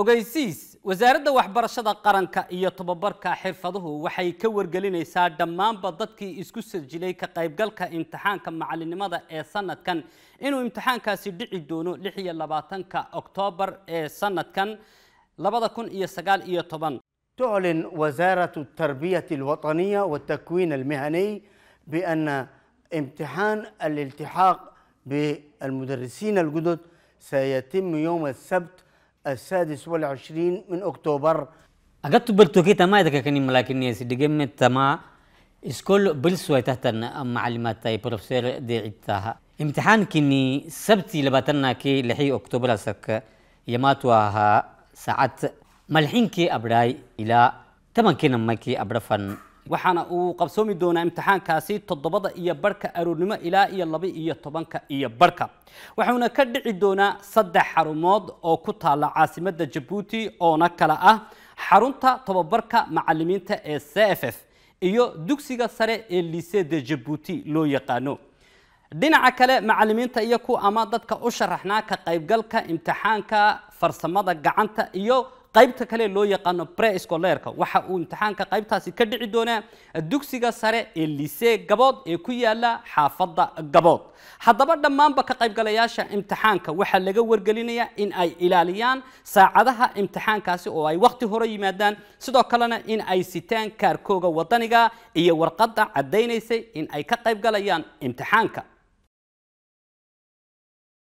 ogeysiis wasaaradda waxbarashada qaranka iyo tababarka xirfaduhu waxay ka wargelinaysaa dhammaanba dadkii isku sajilay ka qaybgalka imtixaanka macalinimada ee sanadkan inuu imtixaankaasi dhici doono lix iyo labaatanka oktoobar ee sanadkan labada kun iyo sagaal iyo toban تعلن وزارة التربية الوطنية والتكوين المهني بأن امتحان الالتحاق بالمدرسين الجدد سيتم يوم السبت السادس والعشرين من أكتوبر أقدت بلتوكي تما إذا كان ملاكني سيدجم تما إسكول بلسوة تهتن معلومات تاي بروفيسور ديعتها امتحان كني سبتي لباتنا كي لحي أكتوبر سك يماتوها ساعات ملحين كي أبراي إلى تمكن مكي أبرفن waxaana uu qabsoomi doonaa imtixaankaasi toddobada iyo barhka aroornimo ilaa iyo laba iyo tobanka iyo barhka wuxuuna ka dhici doonaa saddex xarumood oo ku taala caasimadda jabuuti oona kale ah xarunta tobabarka macalimiinta ee c f f iyo dugsiga sare ee liseede jabuuti loo yaqaano dhinaca kale macalimiinta iyo ku ama dadka u sharaxnaa ka qaybgalka imtixaanka farsamada gacanta iyo qaybta kale loo yaqaano scoleerka waxa uu imtixaanka qaybtaasi ka dhici doonaa dugsiga sare ee lisee gabood ee ku yaala xaafadda gabood haddaba dhammaanba ka qaybgalayaasha imtixaanka waxaa laga wargelinayaa in ay ilaaliyaan saacadaha imtixaankaasi oo ay wakhti hore yimaadaan sidoo kalena in ay sitaan kaarkooga wadaniga iyo warqadda caddaynaysay in ay ka qaybgalayaan imtixaanka